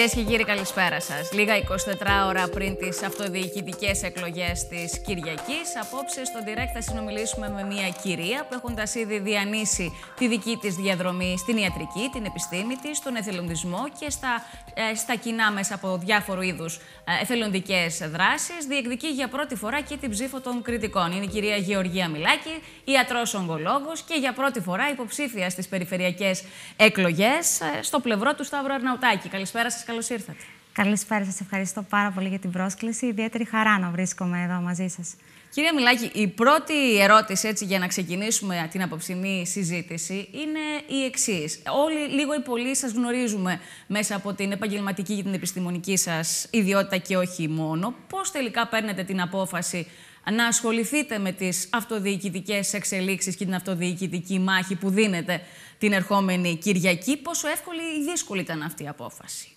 Κυρίες και κύριοι, καλησπέρα σας. Λίγα 24 ώρα πριν τις αυτοδιοικητικές εκλογές της Κυριακής, απόψε στο direct θα συνομιλήσουμε με μια κυρία που έχοντας ήδη διανύσει τη δική της διαδρομή στην ιατρική, την επιστήμη της, τον εθελοντισμό και στα ε, στα κοινά μέσα από διάφορου είδους ε, εθελοντικές δράσεις. Διεκδικεί για πρώτη φορά και την ψήφο των κριτικών. Είναι η κυρία Γεωργία Μιλάκη, ιατρός ογκολόγος και για πρώτη φορά υποψήφια στις περιφερειακές εκλογές ε, στο πλευρό του Σταύρου Αρναουτάκη. Καλησπέρα σας, καλώς ήρθατε. Καλησπέρα, σας ευχαριστώ πάρα πολύ για την πρόσκληση. Ιδιαίτερη χαρά να βρίσκομαι εδώ μαζί σας. Κυρία Μιλάκη, η πρώτη ερώτηση έτσι, για να ξεκινήσουμε την απόψινή συζήτηση είναι η εξής. Όλοι λίγο ή πολύ σας γνωρίζουμε μέσα από την επαγγελματική και την επιστημονική σας ιδιότητα και όχι μόνο. Πώς τελικά παίρνετε την απόφαση να ασχοληθείτε με τις αυτοδιοικητικές εξελίξεις και την αυτοδιοικητική μάχη που δίνετε την ερχόμενη Κυριακή. Πόσο εύκολη ή δύσκολη ήταν αυτή η απόφαση.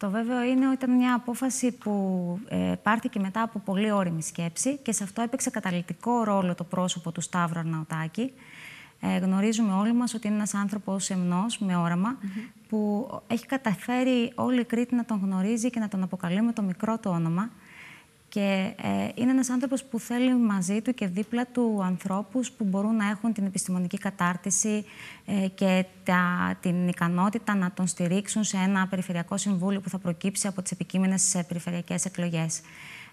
Το βέβαιο είναι ότι ήταν μια απόφαση που ε, πάρθηκε μετά από πολύ όρημη σκέψη και σε αυτό έπαιξε καταλητικό ρόλο το πρόσωπο του Σταύρου Αρναουτάκη. Ε, γνωρίζουμε όλοι μας ότι είναι ένας άνθρωπος σεμνός, με όραμα, που έχει καταφέρει όλη η Κρήτη να τον γνωρίζει και να τον αποκαλεί με το μικρό του όνομα. Και ε, είναι ένας άνθρωπος που θέλει μαζί του και δίπλα του ανθρώπους που μπορούν να έχουν την επιστημονική κατάρτιση ε, και την ικανότητα να τον στηρίξουν σε ένα περιφερειακό συμβούλιο που θα προκύψει από τις επικείμενες ε, περιφερειακές εκλογές.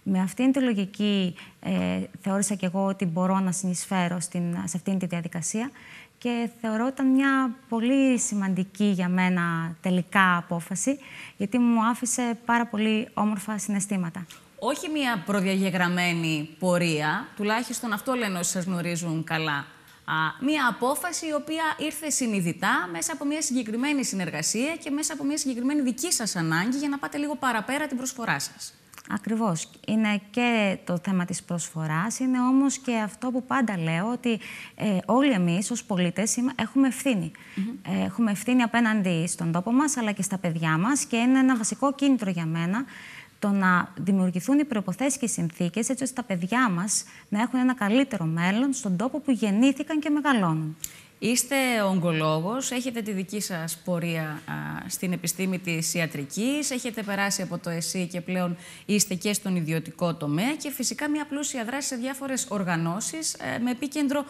Με αυτήν τη λογική ε, θεώρησα και εγώ ότι μπορώ να συνεισφέρω στην, σε αυτήν τη διαδικασία και θεωρώ ήταν μια πολύ σημαντική για μένα τελικά απόφαση γιατί μου άφησε πάρα πολύ όμορφα συναισθήματα όχι μια προδιαγεγραμμένη πορεία, τουλάχιστον αυτό λένε όσοι σας γνωρίζουν καλά, μια απόφαση η οποία ήρθε συνειδητά μέσα από μια συγκεκριμένη συνεργασία και μέσα από μια συγκεκριμένη δική σας ανάγκη για να πάτε λίγο παραπέρα την προσφορά σας. Ακριβώς. Είναι και το θέμα της προσφοράς, είναι όμως και αυτό που πάντα λέω ότι ε, όλοι εμείς ως πολίτες έχουμε ευθύνη. Mm έχουμε ευθύνη απέναντι στον τόπο μας αλλά και στα παιδιά μας και είναι ένα βασικό κίνητρο για μένα το να δημιουργηθούν οι προποθέσει και οι συνθήκες έτσι ώστε τα παιδιά μας να έχουν ένα καλύτερο μέλλον στον τόπο που γεννήθηκαν και μεγαλώνουν. Είστε ογκολόγος, έχετε τη δική σας πορεία στην επιστήμη της ιατρικής, έχετε περάσει από το ΕΣΥ και πλέον είστε και στον ιδιωτικό τομέα και φυσικά μια πλούσια δράση σε διάφορες οργανώσεις ε, με επίκεντρο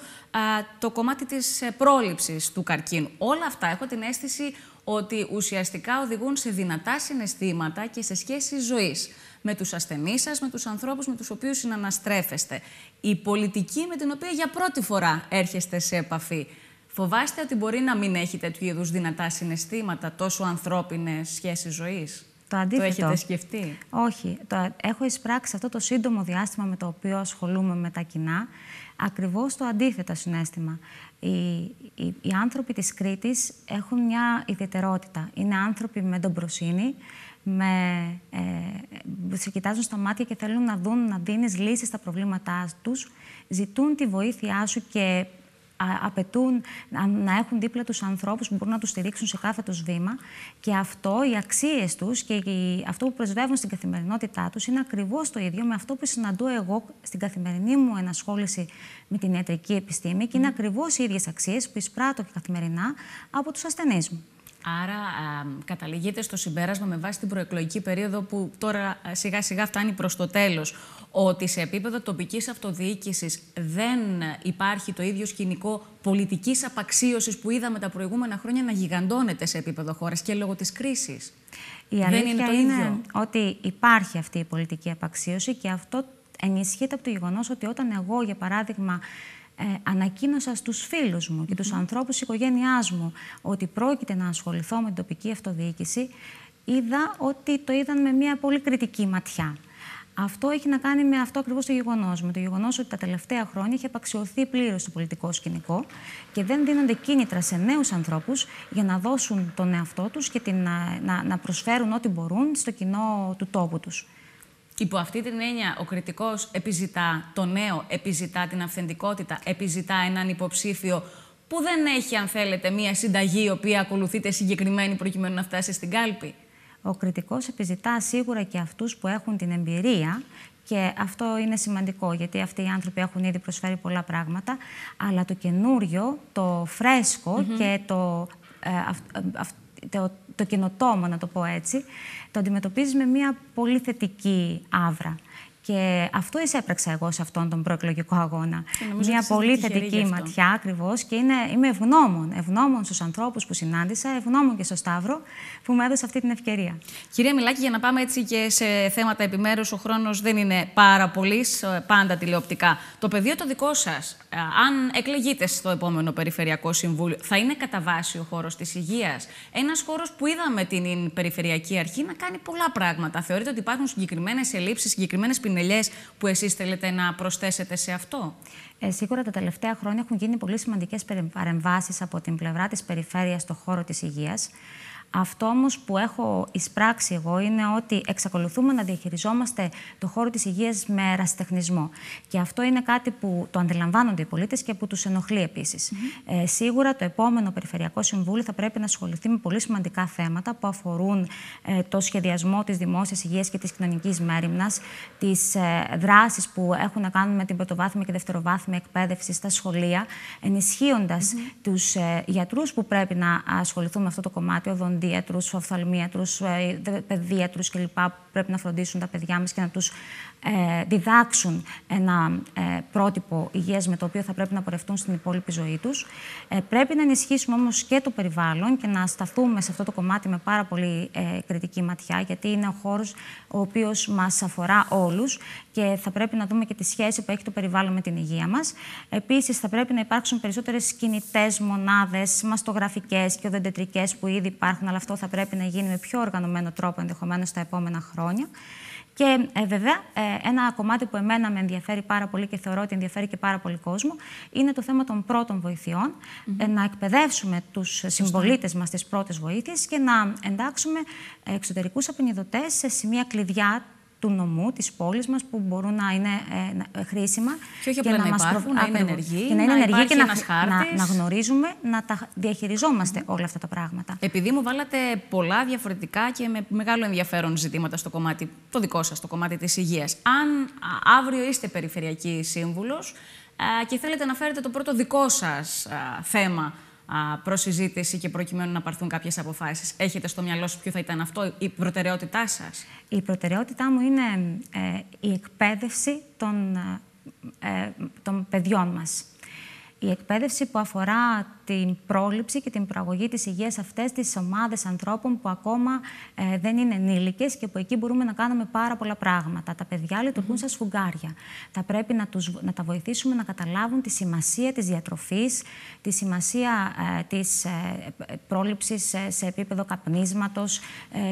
το κομμάτι της ε, πρόληψης του καρκίνου. Όλα αυτά έχω την αίσθηση ότι ουσιαστικά οδηγούν σε δυνατά συναισθήματα και σε σχέσεις ζωής με τους ασθενείς σας, με τους ανθρώπους με τους οποίους συναναστρέφεστε. Η πολιτική με την οποία για πρώτη φορά έρχεστε σε επαφή. Φοβάστε ότι μπορεί να μην έχετε τέτοιου είδους δυνατά συναισθήματα, τόσο ανθρώπινες σχέσεις ζωής. Το Το έχετε σκεφτεί. Όχι. Το έχω εισπράξει αυτό το σύντομο διάστημα με το οποίο ασχολούμαι με τα κοινά. Ακριβώς το αντίθετο συνέστημα. Οι, άνθρωποι της Κρήτης έχουν μια ιδιαιτερότητα. Είναι άνθρωποι με ντομπροσύνη, με, ε, σε κοιτάζουν στα μάτια και θέλουν να δουν να δίνεις λύσεις στα προβλήματά τους, ζητούν τη βοήθειά σου και απαιτούν να έχουν δίπλα τους ανθρώπους που μπορούν να τους στηρίξουν σε κάθε τους βήμα και αυτό, οι αξίες τους και αυτό που προσβεύουν στην καθημερινότητά τους είναι ακριβώς το ίδιο με αυτό που συναντώ εγώ στην καθημερινή μου ενασχόληση με την ιατρική επιστήμη και είναι ακριβώς οι ίδιες αξίες που εισπράττω και καθημερινά από τους ασθενείς μου. Άρα α, καταλήγεται στο συμπέρασμα με βάση την προεκλογική περίοδο που τώρα ε, σιγά σιγά φτάνει προς το τέλος ότι σε επίπεδο τοπικής αυτοδιοίκησης δεν ε, υπάρχει το ίδιο σκηνικό πολιτικής απαξίωσης που είδαμε τα προηγούμενα χρόνια να γιγαντώνεται σε επίπεδο χώρας και λόγω της κρίσης. Η δεν είναι, το ίδιο. ότι υπάρχει αυτή η πολιτική απαξίωση και αυτό ενισχύεται από το γεγονός ότι όταν εγώ, για παράδειγμα, ε, ανακοίνωσα στους φίλους μου και τους ανθρώπους τη οικογένειάς μου ότι πρόκειται να ασχοληθώ με την τοπική αυτοδιοίκηση, είδα ότι το είδαν με μια πολύ κριτική ματιά. Αυτό έχει να κάνει με αυτό ακριβώς το γεγονός. Με το γεγονός ότι τα τελευταία χρόνια έχει απαξιωθεί πλήρως το πολιτικό σκηνικό και δεν δίνονται κίνητρα σε νέους ανθρώπους για να δώσουν τον εαυτό τους και την, να, να προσφέρουν ό,τι μπορούν στο κοινό του τόπου τους. Υπό αυτή την έννοια, ο κριτικός επιζητά το νέο, επιζητά την αυθεντικότητα, επιζητά έναν υποψήφιο που δεν έχει, αν θέλετε, μία συνταγή η οποία ακολουθείται συγκεκριμένη προκειμένου να φτάσει στην κάλπη. Ο κριτικός επιζητά σίγουρα και αυτούς που έχουν την εμπειρία και αυτό είναι σημαντικό γιατί αυτοί οι άνθρωποι έχουν ήδη προσφέρει πολλά πράγματα αλλά το καινούριο, το φρέσκο και το, ε, ε, το, το καινοτόμο, να το πω έτσι, το αντιμετωπίζεις με μια πολύ θετική άβρα. Και αυτό εισέπραξα εγώ σε αυτόν τον προεκλογικό αγώνα. Μια πολύ θετική ματιά ακριβώς. Και είναι, είμαι ευγνώμων. Ευγνώμων στους ανθρώπους που συνάντησα, ευγνώμων και στο Σταύρο που μου έδωσε αυτή την ευκαιρία. Κυρία Μιλάκη, για να πάμε έτσι και σε θέματα επιμέρους, ο χρόνος δεν είναι πάρα πολύ πάντα τηλεοπτικά. Το πεδίο το δικό σας, ε, αν εκλεγείτε στο επόμενο Περιφερειακό Συμβούλιο, θα είναι κατά βάση ο χώρος της υγείας. Ένας χώρος που είδαμε την Περιφερειακή Αρχή να κάνει πολλά πράγματα. Θεωρείτε ότι υπάρχουν συγκεκριμένες ελλείψεις, συγκεκριμένες ποινέ που εσείς θέλετε να προσθέσετε σε αυτό. Ε, σίγουρα τα τελευταία χρόνια έχουν γίνει πολύ σημαντικές παρεμβάσεις από την πλευρά της περιφέρειας στον χώρο της Υγείας. Αυτό όμως που έχω εισπράξει εγώ είναι ότι εξακολουθούμε να διαχειριζόμαστε το χώρο της υγείας με ερασιτεχνισμό. Και αυτό είναι κάτι που το αντιλαμβάνονται οι πολίτες και που τους ενοχλεί επίσης. Ε, σίγουρα το επόμενο Περιφερειακό Συμβούλιο θα πρέπει να ασχοληθεί με πολύ σημαντικά θέματα που αφορούν ε, το σχεδιασμό της δημόσιας υγείας και της κοινωνικής μέρημνας, τις ε, δράσεις που έχουν να κάνουν με την πρωτοβάθμια και δευτεροβάθμια εκπαίδευση στα σχολεία, ενισχύοντας mm -hmm. τους ε, που πρέπει να ασχοληθούν με αυτό το κομμάτι, οδοντίατρου, οφθαλμίατρους, ε, παιδιάτρους κλπ. που πρέπει να φροντίσουν τα παιδιά μας και να τους ε, διδάξουν ένα ε, πρότυπο υγείας με το οποίο θα πρέπει να πορευτούν στην υπόλοιπη ζωή τους. Ε, πρέπει να ενισχύσουμε όμως και το περιβάλλον και να σταθούμε σε αυτό το κομμάτι με πάρα πολύ κριτική ματιά, γιατί είναι ο χώρος ο οποίος μας αφορά όλους και θα πρέπει να δούμε και τη σχέση που έχει το περιβάλλον με την υγεία μας. Επίσης, θα πρέπει να υπάρξουν περισσότερες κινητές μονάδες, μαστογραφικές και οδοντετρικές που ήδη υπάρχουν, αλλά αυτό θα πρέπει να γίνει με πιο οργανωμένο τρόπο ενδεχομένως τα επόμενα χρόνια. Και ε, βέβαια, ε, ένα κομμάτι που εμένα με ενδιαφέρει πάρα πολύ και θεωρώ ότι ενδιαφέρει και πάρα πολύ κόσμο είναι το θέμα των πρώτων βοηθειών. Ε, να εκπαιδεύσουμε τους συμπολίτες μας τις πρώτες βοήθειες και να εντάξουμε εξωτερικούς απεινιδωτές σε σημεία κλειδιά του νομού, της πόλης μας, που μπορούν να είναι ε, ε, χρήσιμα. Και όχι να, να υπάρχουν, να είναι ενεργοί, και να, είναι να και να, να γνωρίζουμε, να τα διαχειριζόμαστε όλα αυτά τα πράγματα. Επειδή μου βάλατε πολλά διαφορετικά και με μεγάλο ενδιαφέρον ζητήματα στο κομμάτι, το δικό σας το κομμάτι της υγείας. Αν αύριο είστε περιφερειακή σύμβουλος ε, και θέλετε να φέρετε το πρώτο δικό σας θέμα προσυζήτηση και προκειμένου να πάρθουν κάποιες αποφάσεις. Έχετε στο μυαλό σου ποιο θα ήταν αυτό, η προτεραιότητά σας. Η προτεραιότητά μου είναι ε, η εκπαίδευση των, ε, ε, των παιδιών μας. Η εκπαίδευση που αφορά την πρόληψη και την προαγωγή της υγείας αυτές τις ομάδες ανθρώπων που ακόμα ε, δεν είναι ενήλικες και που εκεί μπορούμε να κάνουμε πάρα πολλά πράγματα. Τα παιδιά λειτουργούν mm -hmm. σαν σφουγγάρια. Θα πρέπει να, τους, να τα βοηθήσουμε να καταλάβουν τη σημασία της διατροφής, τη σημασία ε, της ε, πρόληψης ε, σε επίπεδο καπνίσματος,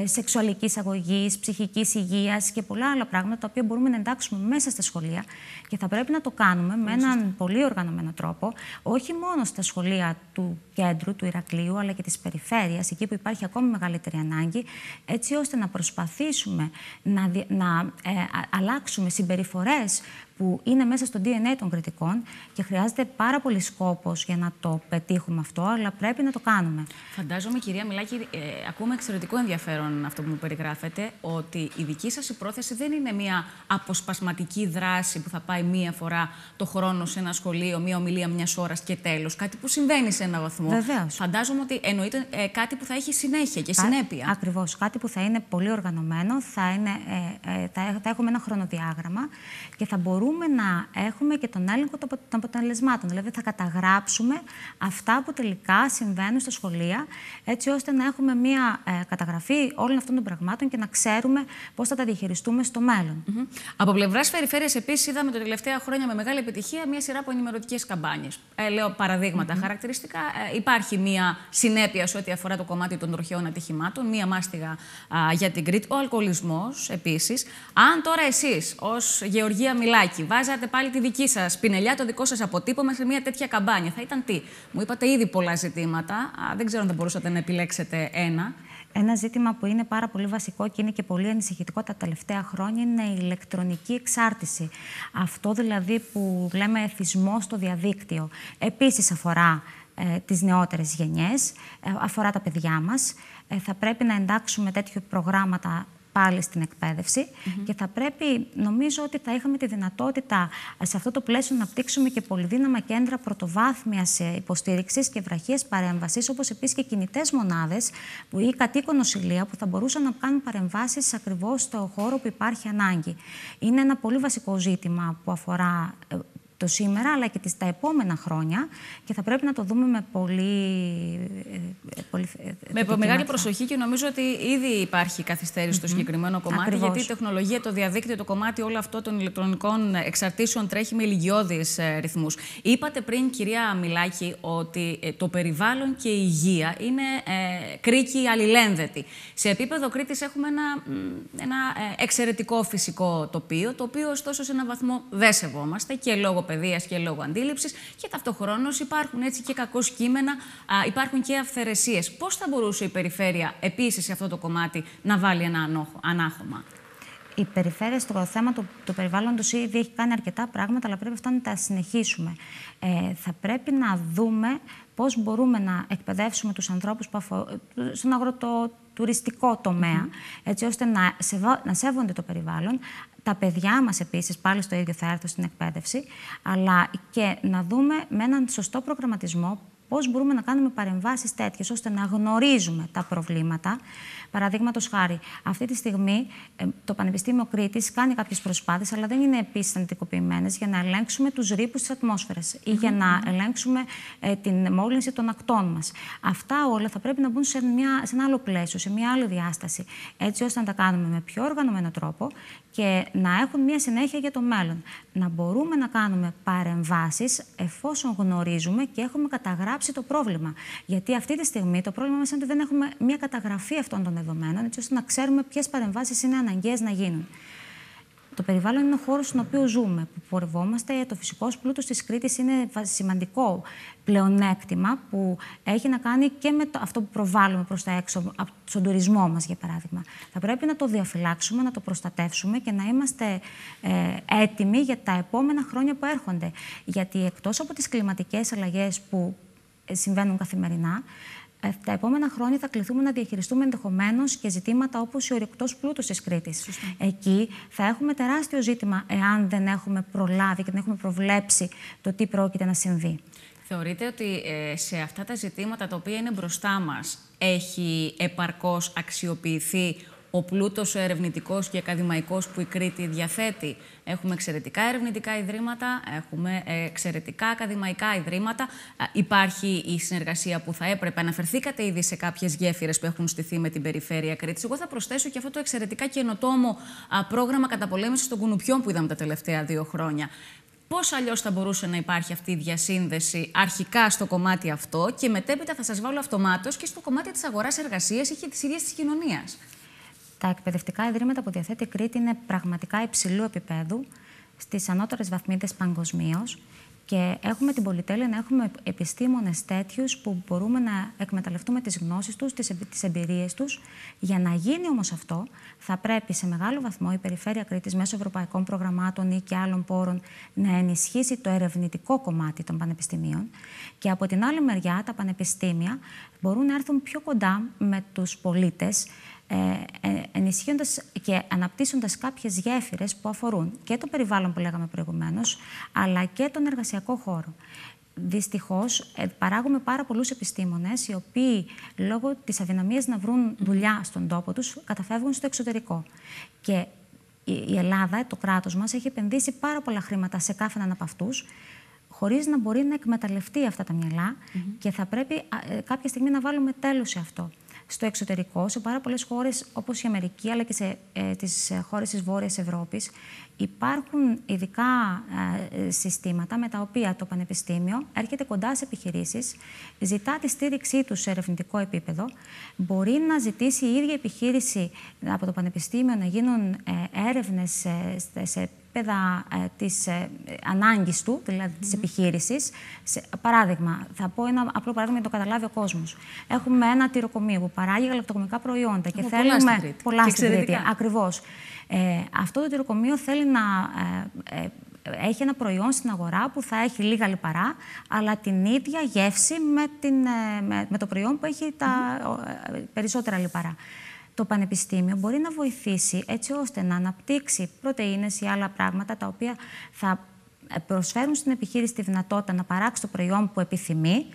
σεξουαλικής αγωγής, ψυχικής υγείας και πολλά άλλα πράγματα τα οποία μπορούμε να εντάξουμε μέσα στα σχολεία και θα πρέπει να το κάνουμε με έναν πολύ οργανωμένο τρόπο όχι μόνο στα σχολεία του κέντρου, του Ηρακλείου, αλλά και της περιφέρειας, εκεί που υπάρχει ακόμη μεγαλύτερη ανάγκη, έτσι ώστε να προσπαθήσουμε να, να ε, αλλάξουμε συμπεριφορές που είναι μέσα στο DNA των κριτικών και χρειάζεται πάρα πολύ σκόπος για να το πετύχουμε αυτό, αλλά πρέπει να το κάνουμε. Φαντάζομαι, κυρία Μιλάκη, ε, ακούμε εξαιρετικό ενδιαφέρον αυτό που μου περιγράφετε, ότι η δική σας πρόθεση δεν είναι μια αποσπασματική δράση που θα πάει μία φορά το χρόνο σε ένα σχολείο, μία ομιλία μιας ώρας και τέλος. Κάτι που συμβαίνει σε ένα βαθμό. Βεβαίως. Φαντάζομαι ότι εννοείται ε, κάτι που θα έχει συνέχεια και συνέπεια. Ακριβώς. Κάτι που θα είναι πολύ οργανωμένο, θα, είναι, ε, ε, θα, θα έχουμε ένα χρονοδιάγραμμα και θα μπορούμε μπορούμε να έχουμε και τον έλεγχο των αποτελεσμάτων. Δηλαδή θα καταγράψουμε αυτά που τελικά συμβαίνουν στα σχολεία, έτσι ώστε να έχουμε μια ε, καταγραφή όλων αυτών των πραγμάτων και να ξέρουμε πώς θα τα διαχειριστούμε στο μέλλον. Mm -hmm. Από πλευράς περιφέρεια, επίσης, είδαμε τα τελευταία χρόνια με μεγάλη επιτυχία μια σειρά από ενημερωτικές καμπάνιες. Ε, λέω παραδείγματα χαρακτηριστικά. Ε, υπάρχει μια συνέπεια σε ό,τι αφορά το κομμάτι των τροχαίων ατυχημάτων, μια μάστιγα για την Κρήτη, ο αλκοολισμός επίσης. Αν τώρα εσείς ως Γεωργία Μιλάκη, βάζατε πάλι τη δική σας πινελιά, το δικό σας αποτύπωμα σε μια τέτοια καμπάνια. Θα ήταν τι. Μου είπατε ήδη πολλά ζητήματα. Α, δεν ξέρω αν θα μπορούσατε να επιλέξετε ένα. Ένα ζήτημα που είναι πάρα πολύ βασικό και είναι και πολύ ανησυχητικό τα τελευταία χρόνια είναι η ηλεκτρονική εξάρτηση. Αυτό δηλαδή που λέμε εθισμό στο διαδίκτυο. Επίσης αφορά ε, τις νεότερες γενιές, ε, αφορά τα παιδιά μας. Ε, θα πρέπει να εντάξουμε τέτοιου προγράμματα πάλι στην εκπαιδευση και θα πρέπει, νομίζω ότι θα είχαμε τη δυνατότητα σε αυτό το πλαίσιο να πτύξουμε και πολυδύναμα κέντρα πρωτοβάθμιας ε, υποστήριξης και βραχίε παρέμβασης, όπως επίσης και κινητές μονάδες ή κατοίκων νοσηλεία που θα μπορούσαν να κάνουν παρεμβάσεις ακριβώς στο χώρο που υπάρχει ανάγκη. Είναι ένα πολύ βασικό ζήτημα που αφορά ε, σήμερα, αλλά και τα επόμενα χρόνια. Και θα πρέπει να το δούμε με πολύ. Ε, πολύ ε, με μεγάλη προσοχή και νομίζω ότι ήδη υπάρχει καθυστέρηση στο συγκεκριμένο κομμάτι. Γιατί η τεχνολογία, το διαδίκτυο, το κομμάτι όλο αυτό των ηλεκτρονικών εξαρτήσεων τρέχει με ηλικιώδεις ε, ρυθμούς. Είπατε πριν, κυρία Μιλάκη, ότι το περιβάλλον και η υγεία είναι ε, κρίκοι αλληλένδετοι. Σε επίπεδο Κρήτης έχουμε ένα, ένα εξαιρετικό φυσικό τοπίο, το οποίο ωστόσο σε έναν βαθμό δεν σεβόμαστε και λόγω παιδείας και λόγω αντίληψης. Και ταυτοχρόνως υπάρχουν έτσι και κακό κείμενα, υπάρχουν και αυθαιρεσίες. Πώς θα μπορούσε η περιφέρεια επίσης σε αυτό το κομμάτι να βάλει ένα ανάχωμα. Η περιφέρεια στο θέμα του, του περιβάλλοντος ήδη έχει κάνει αρκετά πράγματα, αλλά πρέπει αυτά να τα συνεχίσουμε. Ε, θα πρέπει να δούμε πώς μπορούμε να εκπαιδεύσουμε τους ανθρώπους στον αγροτοτουριστικό τομέα, έτσι ώστε να, σεβα... να σέβονται το περιβάλλον, τα παιδιά μας, επίσης, πάλι στο ίδιο θα έρθουν στην εκπαίδευση, αλλά και να δούμε με έναν σωστό προγραμματισμό Πώς μπορούμε να κάνουμε παρεμβάσεις τέτοιες ώστε να γνωρίζουμε τα προβλήματα. Παραδείγματος χάρη, αυτή τη στιγμή ε, το Πανεπιστήμιο Κρήτης κάνει κάποιες προσπάθειες, αλλά δεν είναι επίσης αντικοποιημένε για να ελέγξουμε τους ρήπους της ατμόσφαιρας ή για να ελέγξουμε ε, την μόλυνση των ακτών μας. Αυτά όλα θα πρέπει να μπουν σε, μια, σε ένα άλλο πλαίσιο, σε μια άλλη διάσταση, έτσι ώστε να τα κάνουμε με πιο οργανωμένο τρόπο και να έχουν μια συνέχεια για το μέλλον. Να μπορούμε να κάνουμε παρεμβάσεις εφόσον γνωρίζουμε και έχουμε καταγράψει το πρόβλημα. Γιατί αυτή τη στιγμή το πρόβλημα μας είναι ότι δεν έχουμε μια καταγραφή αυτών των δεδομένων, έτσι ώστε να ξέρουμε ποιες παρεμβάσεις είναι αναγκαίες να γίνουν. Το περιβάλλον είναι ο χώρος στον οποίο ζούμε, που πορευόμαστε. Το φυσικό πλούτο της Κρήτης είναι σημαντικό πλεονέκτημα που έχει να κάνει και με αυτό που προβάλλουμε προς τα έξω, από τον τουρισμό μας, για παράδειγμα. Θα πρέπει να το διαφυλάξουμε, να το προστατεύσουμε και να είμαστε ε, έτοιμοι για τα επόμενα χρόνια που έρχονται. Γιατί εκτός από τις κλιματικές αλλαγές που ε, συμβαίνουν καθημερινά, ε, τα επόμενα χρόνια θα κληθούμε να διαχειριστούμε ενδεχομένως και ζητήματα όπως ο ορεικτό πλούτος της Κρήτης. Εκεί θα έχουμε τεράστιο ζήτημα, εάν δεν έχουμε προλάβει και δεν έχουμε προβλέψει το τι πρόκειται να συμβεί. Θεωρείτε ότι ε, σε αυτά τα ζητήματα τα οποία είναι μπροστά μας έχει επαρκώς αξιοποιηθεί ο πλούτος ερευνητικός και ακαδημαϊκός που η Κρήτη διαθέτει. Έχουμε εξαιρετικά ερευνητικά ιδρύματα, έχουμε εξαιρετικά ακαδημαϊκά ιδρύματα. Υπάρχει η συνεργασία που θα έπρεπε. Αναφερθήκατε ήδη σε κάποιες γέφυρες που έχουν στηθεί με την περιφέρεια Κρήτης. Εγώ θα προσθέσω και αυτό το εξαιρετικά καινοτόμο πρόγραμμα καταπολέμησης των κουνουπιών που είδαμε τα τελευταία δύο χρόνια. Πώς αλλιώς θα μπορούσε να υπάρχει αυτή η διασύνδεση αρχικά στο κομμάτι αυτό και μετέπειτα θα σας βάλω αυτομάτως και στο κομμάτι της αγορά-εργασία ή και της ίδιας της κοινωνίας. Τα εκπαιδευτικά ιδρύματα που διαθέτει η Κρήτη είναι πραγματικά υψηλού επίπεδου στις ανώτερες βαθμίδες παγκοσμίως. Και έχουμε την πολυτέλεια να έχουμε επιστήμονες τέτοιους που μπορούμε να εκμεταλλευτούμε τις γνώσεις τους, τις εμπειρίες τους. Για να γίνει όμως αυτό, θα πρέπει σε μεγάλο βαθμό η Περιφέρεια Κρήτης μέσω ευρωπαϊκών προγραμμάτων ή και άλλων πόρων να ενισχύσει το ερευνητικό κομμάτι των πανεπιστημίων. Και από την άλλη μεριά, τα πανεπιστήμια μπορούν να έρθουν πιο κοντά με τους πολίτες ε, ε, ενισχύοντας και αναπτύσσοντας κάποιες γέφυρες που αφορούν και το περιβάλλον που λέγαμε προηγουμένως, αλλά και τον εργασιακό χώρο. Δυστυχώς, ε, παράγουμε πάρα πολλούς επιστήμονες, οι οποίοι λόγω της αδυναμίας να βρουν δουλειά στον τόπο τους, καταφεύγουν στο εξωτερικό. Και η Ελλάδα, το κράτος μας, έχει επενδύσει πάρα πολλά χρήματα σε κάθε έναν από αυτούς, χωρίς να μπορεί να εκμεταλλευτεί αυτά τα μυαλά και θα πρέπει κάποια στιγμή να βάλουμε τέλος σε αυτό στο εξωτερικό, σε πάρα πολλές χώρες όπως η Αμερική αλλά και σε ε, τις ε, χώρες της Βόρειας Ευρώπης, Υπάρχουν ειδικά ε, συστήματα με τα οποία το Πανεπιστήμιο έρχεται κοντά σε επιχειρήσεις, ζητά τη στήριξή τους σε ερευνητικό επίπεδο, μπορεί να ζητήσει η ίδια επιχείρηση από το Πανεπιστήμιο να γίνουν ε, έρευνες ε, σε, σε επίπεδα ε, της ε, ανάγκης του, δηλαδή mm -hmm. της επιχείρηση. Παράδειγμα, θα πω ένα απλό παράδειγμα για το καταλάβει ο κόσμος. Έχουμε ένα τυροκομείο που παράγει γαλακτοκομικά προϊόντα και Έχω θέλουμε πολλά στην Κρήτη. Ακριβώς. Ε, αυτό το τυροκομείο θέλει να ε, ε, έχει ένα προϊόν στην αγορά που θα έχει λίγα λιπαρά, αλλά την ίδια γεύση με, την, ε, με, το προϊόν που έχει τα περισσότερα λιπαρά. Το πανεπιστήμιο μπορεί να βοηθήσει έτσι ώστε να αναπτύξει πρωτεΐνες ή άλλα πράγματα τα οποία θα προσφέρουν στην επιχείρηση τη δυνατότητα να παράξει το προϊόν που επιθυμεί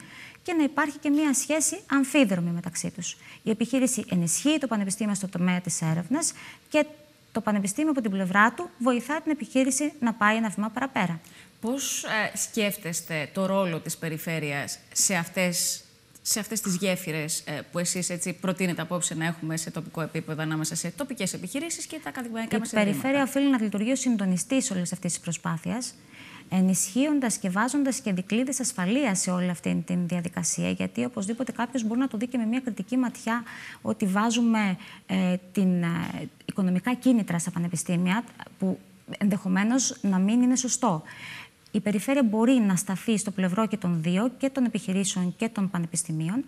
και να υπάρχει και μια σχέση αμφίδρομη μεταξύ τους. Η επιχείρηση ενισχύει το πανεπιστήμιο στο τομέα της έρευνας και το Πανεπιστήμιο από την πλευρά του βοηθά την επιχείρηση να πάει ένα βήμα παραπέρα. Πώς ε, σκέφτεστε το ρόλο της περιφέρειας σε αυτές, σε αυτές τις γέφυρες ε, που εσείς έτσι προτείνετε απόψε να έχουμε σε τοπικό επίπεδο ανάμεσα σε τοπικές επιχειρήσεις και τα καθημερινά μας Η περιφέρεια οφείλει να λειτουργεί ως συντονιστής όλες αυτής της προσπάθειας. Ενισχύοντας και βάζοντας και δικλείδες ασφαλείας σε όλη αυτή την διαδικασία, γιατί οπωσδήποτε κάποιος μπορεί να το δει και με μια κριτική ματιά ότι βάζουμε ε, την, ε, οικονομικά κίνητρα στα πανεπιστήμια, που ενδεχομένως να μην είναι σωστό. Η περιφέρεια μπορεί να σταθεί στο πλευρό και των δύο, και των επιχειρήσεων και των πανεπιστημίων,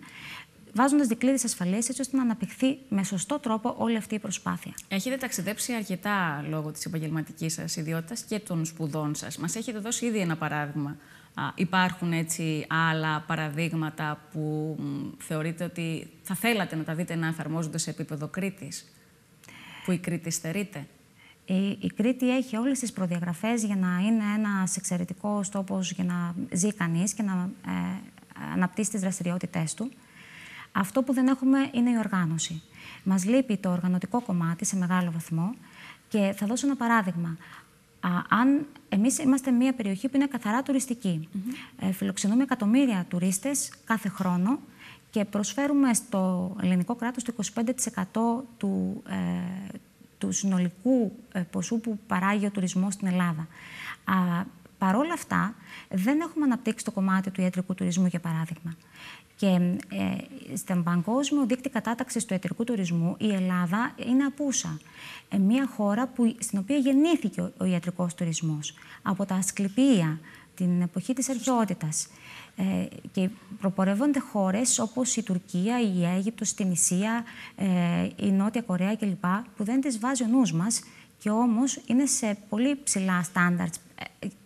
βάζοντα δικλείδες ασφαλείας έτσι ώστε να αναπτυχθεί με σωστό τρόπο όλη αυτή η προσπάθεια. Έχετε ταξιδέψει αρκετά λόγω της επαγγελματικής σας ιδιότητας και των σπουδών σας. Μας έχετε δώσει ήδη ένα παράδειγμα. Α, υπάρχουν έτσι άλλα παραδείγματα που θεωρείτε ότι θα θέλατε να τα δείτε να εφαρμόζονται σε επίπεδο Κρήτης που η Κρήτη στερείται. Η, η Κρήτη έχει όλες τις προδιαγραφές για να είναι ένας εξαιρετικός τόπος για να ζει κανείς και να ε, αναπτύσσει τις δραστηριότητές του. Αυτό που δεν έχουμε είναι η οργάνωση. Μας λείπει το οργανωτικό κομμάτι σε μεγάλο βαθμό και θα δώσω ένα παράδειγμα. αν εμείς είμαστε μια περιοχή που είναι καθαρά τουριστική, ε, φιλοξενούμε εκατομμύρια τουρίστες κάθε χρόνο και προσφέρουμε στο ελληνικό κράτος το 25% του, ε, του συνολικού ε, ποσού που παράγει ο τουρισμός στην Ελλάδα. Α, παρόλα αυτά, δεν έχουμε αναπτύξει το κομμάτι του ιατρικού τουρισμού, για παράδειγμα. Και ε, στον παγκόσμιο δίκτυο κατάταξης του ιατρικού τουρισμού, η Ελλάδα είναι απούσα. Ε, μια χώρα που, στην οποία γεννήθηκε ο, ο ιατρικός τουρισμός. Από τα Ασκληπία, την εποχή της αρχαιότητας. Ε, και προπορεύονται χώρες όπως η Τουρκία, η Αίγυπτος, η Τινησία, ε, η Νότια Κορέα κλπ. που δεν τις βάζει ο νους μας και όμως είναι σε πολύ ψηλά στάνταρτς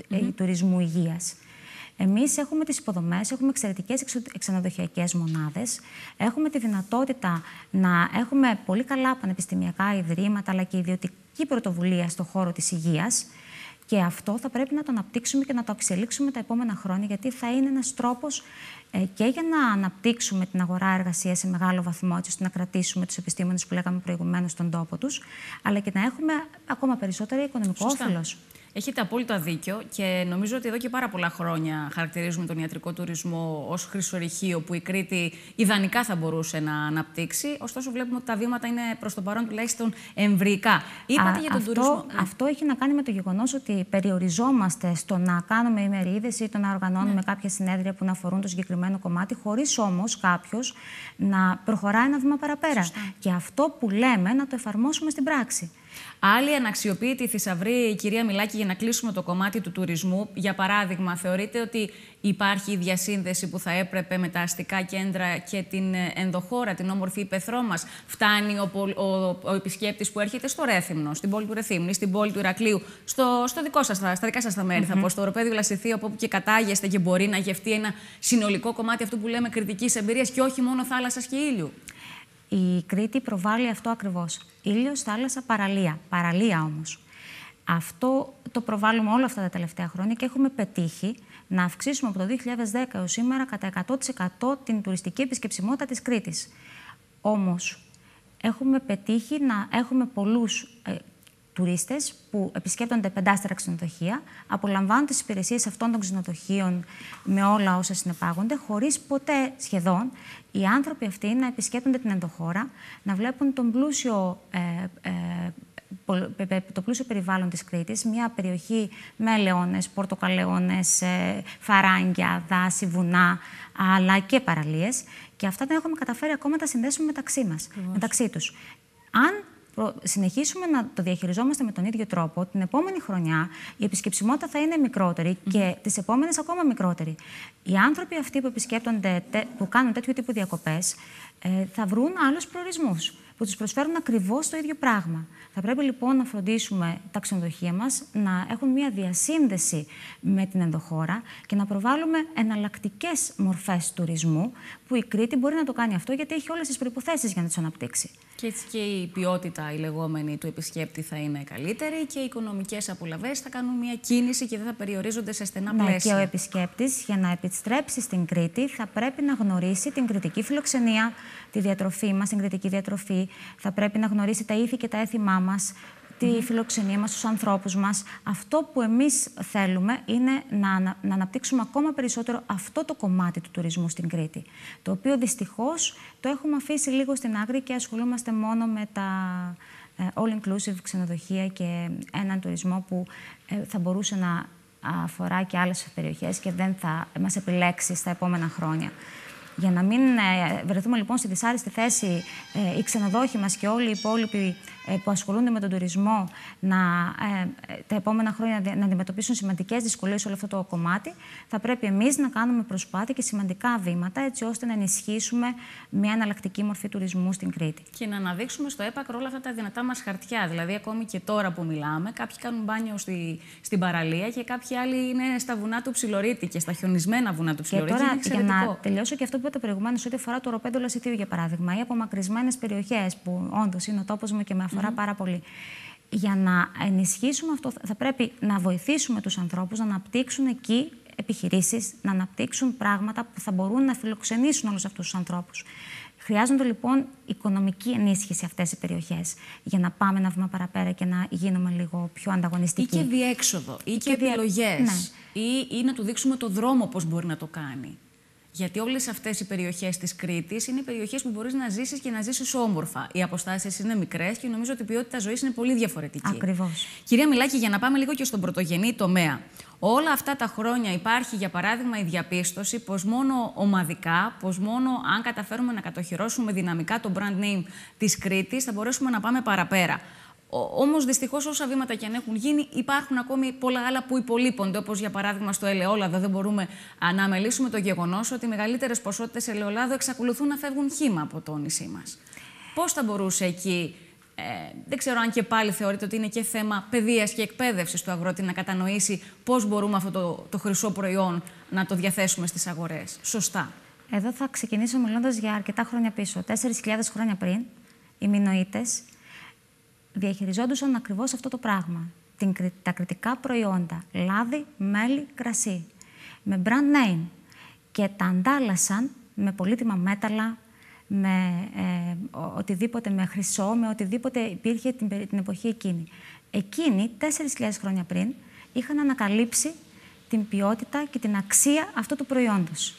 ε, τουρισμού υγείας. Εμείς έχουμε τις υποδομές, έχουμε εξαιρετικές ξενοδοχειακέ μονάδες, έχουμε τη δυνατότητα να έχουμε πολύ καλά πανεπιστημιακά ιδρύματα αλλά και ιδιωτική πρωτοβουλία στον χώρο της υγείας. Και αυτό θα πρέπει να το αναπτύξουμε και να το εξελίξουμε τα επόμενα χρόνια, γιατί θα είναι ένας τρόπος ε, και για να αναπτύξουμε την αγορά εργασίας σε μεγάλο βαθμό, έτσι ώστε να κρατήσουμε τους επιστήμονες που λέγαμε προηγουμένως στον τόπο τους, αλλά και να έχουμε ακόμα περισσότερο οικονομικό όφελος. Έχετε απόλυτα δίκιο και νομίζω ότι εδώ και πάρα πολλά χρόνια χαρακτηρίζουμε τον ιατρικό τουρισμό ως χρυσορυχείο που η Κρήτη ιδανικά θα μπορούσε να αναπτύξει. Ωστόσο, βλέπουμε ότι τα βήματα είναι προς το παρόν τουλάχιστον εμβρυϊκά. Είπατε τον αυτό, τουρισμό. Ναι. Αυτό έχει να κάνει με το γεγονός ότι περιοριζόμαστε στο να κάνουμε ημερίδες ή το να οργανώνουμε ναι. κάποια συνέδρια που να αφορούν το συγκεκριμένο κομμάτι, χωρίς όμως κάποιος να προχωράει ένα βήμα παραπέρα. Και αυτό που λέμε να το εφαρμόσουμε στην πράξη. Άλλη αναξιοποιητή θησαυρή, η κυρία Μιλάκη, για να κλείσουμε το κομμάτι του τουρισμού. Για παράδειγμα, θεωρείτε ότι υπάρχει η διασύνδεση που θα έπρεπε με τα αστικά κέντρα και την ε, ενδοχώρα, την όμορφη υπεθρό μας. Φτάνει ο, ο, ο, επισκέπτης που έρχεται στο Ρέθυμνο, στην πόλη του Ρεθύμνη, στην πόλη του Ηρακλείου, στο, στο δικό σας, στα δικά σας τα μέρη, mm θα πω, στο Οροπέδιο Λασιθή, όπου και κατάγεστε και μπορεί να γευτεί ένα συνολικό κομμάτι αυτού που λέμε κριτικής εμπειρίας και όχι μόνο θάλασσας και ήλιου η Κρήτη προβάλλει αυτό ακριβώς. Ήλιος, θάλασσα, παραλία. Παραλία όμως. Αυτό το προβάλλουμε όλα αυτά τα τελευταία χρόνια και έχουμε πετύχει να αυξήσουμε από το 2010 έως σήμερα κατά 100% την τουριστική επισκεψιμότητα της Κρήτης. Όμως, έχουμε πετύχει να έχουμε πολλούς ε, τουρίστες που επισκέπτονται πεντάστερα ξενοδοχεία απολαμβάνουν τις υπηρεσίες αυτών των ξενοδοχείων με όλα όσα συνεπάγονται, χωρίς ποτέ σχεδόν οι άνθρωποι αυτοί να επισκέπτονται την ενδοχώρα, να βλέπουν τον πλούσιο ε, ε, ε, το πλούσιο περιβάλλον της Κρήτης, μια περιοχή με λεώνες, πορτοκαλεώνες, φαράγγια, δάση, βουνά, αλλά και παραλίες. Και αυτά τα έχουμε καταφέρει ακόμα να τα συνδέσουμε μεταξύ μας, μεταξύ τους. Αν συνεχίσουμε να το διαχειριζόμαστε με τον ίδιο τρόπο, την επόμενη χρονιά η επισκεψιμότητα θα είναι μικρότερη και τις επόμενες ακόμα μικρότερη. Οι άνθρωποι αυτοί που επισκέπτονται, που κάνουν τέτοιου τύπου διακοπές, ε, θα βρουν άλλους προορισμούς που τους προσφέρουν ακριβώς το ίδιο πράγμα. Θα πρέπει λοιπόν να φροντίσουμε τα ξενοδοχεία μας να έχουν μια διασύνδεση με την ενδοχώρα και να προβάλλουμε εναλλακτικές μορφές τουρισμού, που η Κρήτη μπορεί να το κάνει αυτό γιατί έχει όλες τις προποθέσει για να τις αναπτύξει. Και έτσι και η ποιότητα, η λεγόμενη του επισκέπτη, θα είναι καλύτερη και οι οικονομικές απολαυές θα κάνουν μια κίνηση και δεν θα περιορίζονται σε στενά ναι, πλαίσια. Και ο επισκέπτης, για να επιστρέψει στην Κρήτη, θα πρέπει να γνωρίσει την κριτική φιλοξενία, τη διατροφή μας, την κριτική διατροφή, θα πρέπει να γνωρίσει τα ήθη και τα έθιμά μας, τη φιλοξενία μας, τους ανθρώπους μας. Αυτό που εμείς θέλουμε είναι να, να αναπτύξουμε ακόμα περισσότερο αυτό το κομμάτι του τουρισμού στην Κρήτη, το οποίο δυστυχώς το έχουμε αφήσει λίγο στην άκρη και ασχολούμαστε μόνο με τα ε, all-inclusive ξενοδοχεία και έναν τουρισμό που ε, θα μπορούσε να αφορά και άλλες περιοχές και δεν θα μας επιλέξει στα επόμενα χρόνια. Για να μην ε, βρεθούμε λοιπόν στη δυσάρεστη θέση ε, οι ξενοδόχοι μας και όλοι οι υπόλοιποι ε, που ασχολούνται με τον τουρισμό να, ε, ε, τα επόμενα χρόνια να αντιμετωπίσουν σημαντικές δυσκολίες σε όλο αυτό το κομμάτι, θα πρέπει εμείς να κάνουμε προσπάθεια και σημαντικά βήματα έτσι ώστε να ενισχύσουμε μια εναλλακτική μορφή τουρισμού στην Κρήτη. Και να αναδείξουμε στο έπακρο όλα αυτά τα δυνατά μας χαρτιά. Δηλαδή, ακόμη και τώρα που μιλάμε, κάποιοι κάνουν μπάνιο στη, στην παραλία και κάποιοι άλλοι είναι στα βουνά του Ψιλορίτη και στα χιονισμένα βουνά του Ψιλορίτη. Και τώρα, για να τελειώσω και αυτό που είπατε προηγουμένως, ό,τι αφορά το ροπέντο Σιθίου, για παράδειγμα, ή απομακρυσμένες περιοχές που όντως είναι ο τόπος μου και με αυτό. Τώρα πάρα πολύ. Για να ενισχύσουμε αυτό, θα πρέπει να βοηθήσουμε τους ανθρώπους να αναπτύξουν εκεί επιχειρήσεις, να αναπτύξουν πράγματα που θα μπορούν να φιλοξενήσουν όλους αυτούς τους ανθρώπους. Χρειάζονται λοιπόν οικονομική ενίσχυση αυτές οι περιοχές για να πάμε ένα βήμα παραπέρα και να γίνουμε λίγο πιο ανταγωνιστικοί. Ή και διέξοδο, ή και, και επιλογές. Ναι. Ή, ή να του δείξουμε το δρόμο πώς μπορεί να το κάνει. Γιατί όλες αυτές οι περιοχές της Κρήτης είναι περιοχές που μπορείς να ζήσεις και να ζήσεις όμορφα. Οι αποστάσεις είναι μικρές και νομίζω ότι η ποιότητα ζωής είναι πολύ διαφορετική. Ακριβώς. Κυρία Μιλάκη, για να πάμε λίγο και στον πρωτογενή τομέα. Όλα αυτά τα χρόνια υπάρχει, για παράδειγμα, η διαπίστωση πως μόνο ομαδικά, πως μόνο αν καταφέρουμε να κατοχυρώσουμε δυναμικά το brand name της Κρήτης, θα μπορέσουμε να πάμε παραπέρα. Όμως, δυστυχώς, όσα βήματα και αν έχουν γίνει, υπάρχουν ακόμη πολλά άλλα που υπολείπονται. Όπως για παράδειγμα στο ελαιόλαδο, δεν μπορούμε να αμελήσουμε το γεγονός ότι οι μεγαλύτερες ποσότητες ελαιολάδου εξακολουθούν να φεύγουν χήμα από το νησί μας. Πώς θα μπορούσε εκεί, ε, δεν ξέρω αν και πάλι θεωρείτε ότι είναι και θέμα παιδείας και εκπαίδευσης του αγρότη να κατανοήσει πώς μπορούμε αυτό το, το χρυσό προϊόν να το διαθέσουμε στις αγορές. Σωστά. Εδώ θα ξεκινήσω μιλώντας για αρκετά χρόνια πίσω. 4.000 χρόνια πριν, οι Μινοίτες, διαχειριζόντουσαν ακριβώς αυτό το πράγμα. Την, τα κριτικά προϊόντα, λάδι, μέλι, κρασί, με brand name. Και τα αντάλλασαν με πολύτιμα μέταλλα, με ε, οτιδήποτε, με χρυσό, με οτιδήποτε υπήρχε την, την εποχή εκείνη. Εκείνοι, 4.000 χρόνια πριν, είχαν ανακαλύψει την ποιότητα και την αξία αυτού του προϊόντος.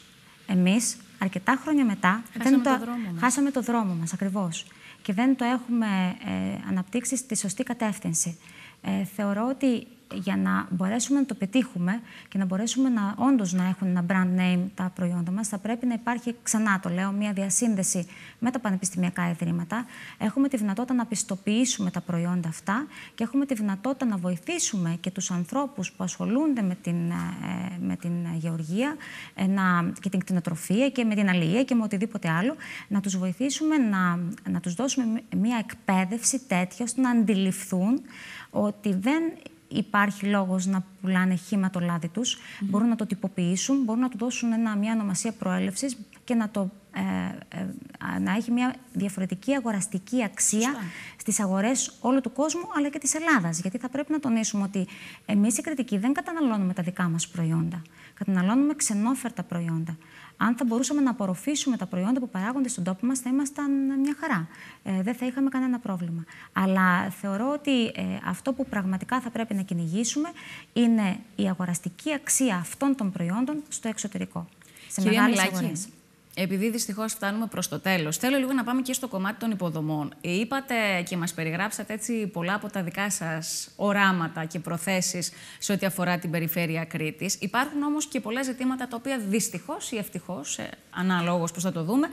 Εμείς, αρκετά χρόνια μετά, χάσαμε, το... δρόμο χάσαμε το δρόμο μας, ακριβώς και δεν το έχουμε ε, αναπτύξει στη σωστή κατεύθυνση. Ε, θεωρώ ότι για να μπορέσουμε να το πετύχουμε και να μπορέσουμε να, όντως να έχουν ένα brand name τα προϊόντα μας, θα πρέπει να υπάρχει, ξανά το λέω, μια διασύνδεση με τα πανεπιστημιακά ιδρύματα. Έχουμε τη δυνατότητα να πιστοποιήσουμε τα προϊόντα αυτά και έχουμε τη δυνατότητα να βοηθήσουμε και τους ανθρώπους που ασχολούνται με την, ε, με την γεωργία ε, να, και την κτηνοτροφία και με την αλληλεία και με οτιδήποτε άλλο, να τους βοηθήσουμε να, να τους δώσουμε μια εκπαίδευση τέτοια ώστε να αντιληφθούν ότι δεν υπάρχει λόγος να πουλάνε χήμα το λάδι τους, μπορούν να το τυποποιήσουν, μπορούν να του δώσουν ένα, μια ονομασία προέλευσης και να, το, ε, ε, να έχει μια διαφορετική αγοραστική αξία στις αγορές όλου του κόσμου αλλά και της Ελλάδας. Γιατί θα πρέπει να τονίσουμε ότι εμείς οι κριτικοί δεν καταναλώνουμε τα δικά μας προϊόντα. Καταναλώνουμε ξενόφερτα προϊόντα. Αν θα μπορούσαμε να απορροφήσουμε τα προϊόντα που παράγονται στον τόπο μας, θα ήμασταν μια χαρά. Ε, δεν θα είχαμε κανένα πρόβλημα. Αλλά θεωρώ ότι ε, αυτό που πραγματικά θα πρέπει να κυνηγήσουμε είναι η αγοραστική αξία αυτών των προϊόντων στο εξωτερικό. Σε μεγάλε αγορές επειδή δυστυχώς φτάνουμε προς το τέλος, θέλω λίγο να πάμε και στο κομμάτι των υποδομών. Ε, είπατε και μας περιγράψατε έτσι πολλά από τα δικά σας οράματα και προθέσεις σε ό,τι αφορά την περιφέρεια Κρήτης. Υπάρχουν όμως και πολλά ζητήματα τα οποία δυστυχώς ή ευτυχώς, ε, ανάλογο πώς θα το δούμε, α,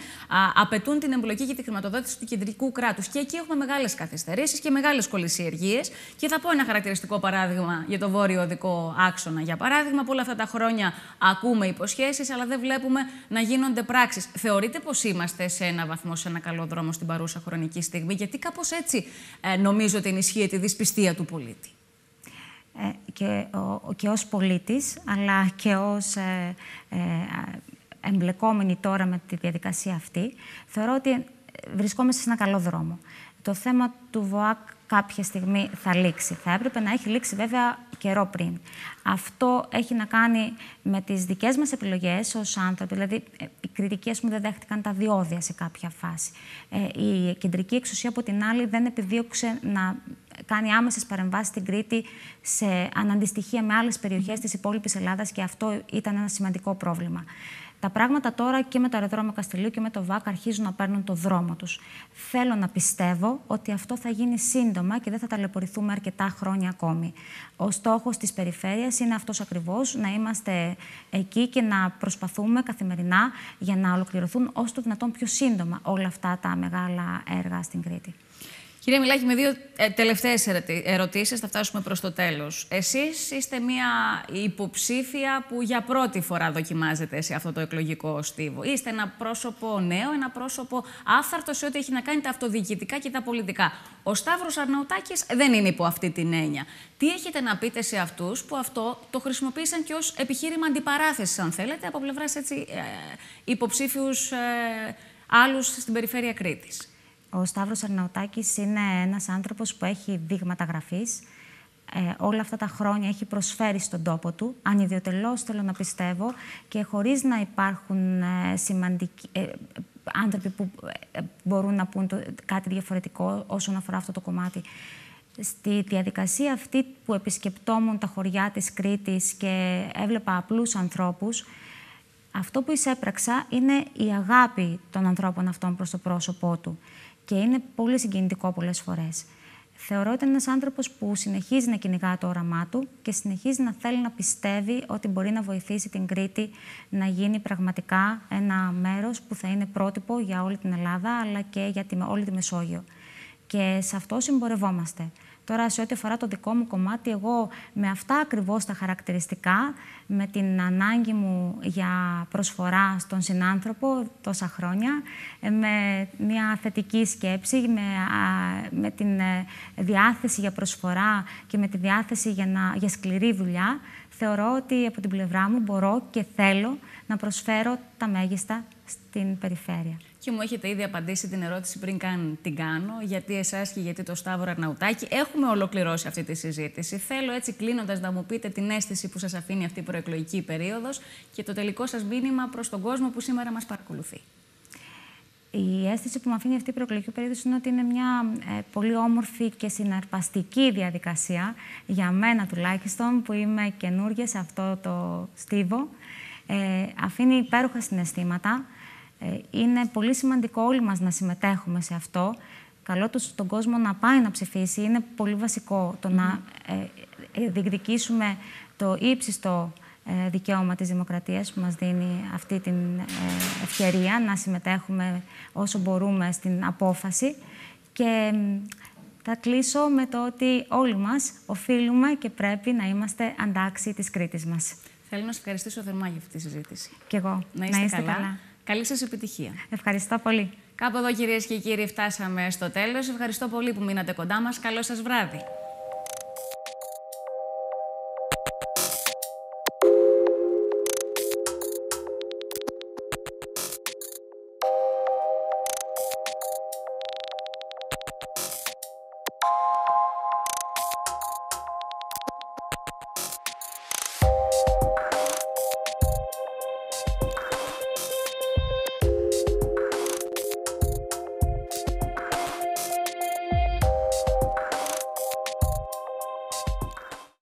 απαιτούν την εμπλοκή και τη χρηματοδότηση του κεντρικού κράτους. Και εκεί έχουμε μεγάλες καθυστερήσεις και μεγάλες κολυσιεργίες. Και θα πω ένα χαρακτηριστικό παράδειγμα για το βόρειο οδικό άξονα. Για παράδειγμα, που όλα αυτά τα χρόνια ακούμε υποσχέσεις, αλλά δεν βλέπουμε να γίνονται πράξεις. Θεωρείτε πως είμαστε σε ένα βαθμό, σε ένα καλό δρόμο στην παρούσα χρονική στιγμή, γιατί κάπως έτσι ε, νομίζω ότι ενισχύεται η δυσπιστία του πολίτη. Ε, και, ο, και ως πολίτης, αλλά και ως ε, ε, εμπλεκόμενη τώρα με τη διαδικασία αυτή, θεωρώ ότι ε, βρισκόμαστε σε ένα καλό δρόμο. Το θέμα του ΒΟΑΚ κάποια στιγμή θα λήξει. Θα έπρεπε να έχει λήξει βέβαια καιρό πριν. Αυτό έχει να κάνει με τις δικές μας επιλογές ως άνθρωποι. Δηλαδή, ε, οι κριτικοί ας πούμε, δεν δέχτηκαν τα διόδια σε κάποια φάση. Ε, η κεντρική εξουσία, από την άλλη, δεν επιδίωξε να κάνει άμεσες παρεμβάσεις στην Κρήτη σε αναντιστοιχεία με άλλες περιοχές της υπόλοιπης Ελλάδας και αυτό ήταν ένα σημαντικό πρόβλημα. Τα πράγματα τώρα και με το αεροδρόμιο Καστελίου και με το ΒΑΚ αρχίζουν να παίρνουν το δρόμο τους. Θέλω να πιστεύω ότι αυτό θα γίνει σύντομα και δεν θα ταλαιπωρηθούμε αρκετά χρόνια ακόμη. Ο στόχος της περιφέρειας είναι αυτός ακριβώς, να είμαστε εκεί και να προσπαθούμε καθημερινά για να ολοκληρωθούν όσο το δυνατόν πιο σύντομα όλα αυτά τα μεγάλα έργα στην Κρήτη. Κύριε Μιλάκη, με δύο ε, τελευταίες ερωτήσεις θα φτάσουμε προς το τέλος. Εσείς είστε μια υποψήφια που για πρώτη φορά δοκιμάζετε σε αυτό το εκλογικό στίβο. Είστε ένα πρόσωπο νέο, ένα πρόσωπο άφθαρτο σε ό,τι έχει να κάνει τα αυτοδιοικητικά και τα πολιτικά. Ο Σταύρος Αρναουτάκης δεν είναι υπό αυτή την έννοια. Τι έχετε να πείτε σε αυτούς που αυτό το χρησιμοποίησαν και ως επιχείρημα αντιπαράθεσης, αν θέλετε, από πλευράς έτσι, ε, υποψήφιους ε, άλλους στην περιφέρεια Κρήτης. Ο Σταύρος Αρναουτάκης είναι ένας άνθρωπος που έχει δείγματα γραφής. Ε, όλα αυτά τα χρόνια έχει προσφέρει στον τόπο του, αν ανιδιοτελώς θέλω να πιστεύω, και χωρίς να υπάρχουν ε, σημαντικοί... Ε, άνθρωποι που ε, μπορούν να πούν το, κάτι διαφορετικό όσον αφορά αυτό το κομμάτι. Στη διαδικασία αυτή που επισκεπτόμουν τα χωριά της Κρήτης και έβλεπα απλούς ανθρώπους, αυτό που εισέπραξα είναι η αγάπη των ανθρώπων αυτών προς το πρόσωπό του και είναι πολύ συγκινητικό πολλές φορές. Θεωρώ ότι είναι ένας άνθρωπος που συνεχίζει να κυνηγά το όραμά του και συνεχίζει να θέλει να πιστεύει ότι μπορεί να βοηθήσει την Κρήτη να γίνει πραγματικά ένα μέρος που θα είναι πρότυπο για όλη την Ελλάδα αλλά και για όλη τη Μεσόγειο. Και σε αυτό συμπορευόμαστε. Τώρα, σε ό,τι αφορά το δικό μου κομμάτι, εγώ με αυτά ακριβώς τα χαρακτηριστικά, με την ανάγκη μου για προσφορά στον συνάνθρωπο τόσα χρόνια, ε, με μια θετική σκέψη, με, με την ε, διάθεση για προσφορά και με τη διάθεση για, να, για σκληρή δουλειά, θεωρώ ότι από την πλευρά μου μπορώ και θέλω να προσφέρω τα μέγιστα στην περιφέρεια. Και μου έχετε ήδη απαντήσει την ερώτηση πριν καν την κάνω, γιατί εσάς και γιατί το Σταύρο Αρναουτάκη. Έχουμε ολοκληρώσει αυτή τη συζήτηση. Θέλω έτσι κλείνοντας να μου πείτε την αίσθηση που σας αφήνει αυτή η προεκλογική περίοδος και το τελικό σας μήνυμα προς τον κόσμο που σήμερα μας παρακολουθεί. Η αίσθηση που μου αφήνει αυτή η προεκλογική περίοδος είναι ότι είναι μια ε, πολύ όμορφη και συναρπαστική διαδικασία, για μένα τουλάχιστον, που είμαι καινούργια σε αυτό το στίβο. Ε, αφήνει υπέροχα συναισθήματα. Ε, είναι πολύ σημαντικό όλοι μας να συμμετέχουμε σε αυτό. Καλό τους τον κόσμο να πάει να ψηφίσει. Είναι πολύ βασικό το να ε, ε διεκδικήσουμε το ύψιστο ε, δικαίωμα της δημοκρατίας που μας δίνει αυτή την ευκαιρία να συμμετέχουμε όσο μπορούμε στην απόφαση. Και θα κλείσω με το ότι όλοι μας οφείλουμε και πρέπει να είμαστε αντάξιοι της Κρήτης μας. Θέλω να σας ευχαριστήσω θερμά για αυτή τη συζήτηση. Κι εγώ. Να είστε, καλά. Καλή σας επιτυχία. Ευχαριστώ πολύ. Κάπου εδώ κυρίες και κύριοι φτάσαμε στο τέλος. Ευχαριστώ πολύ που μείνατε κοντά μας. Καλό σας βράδυ.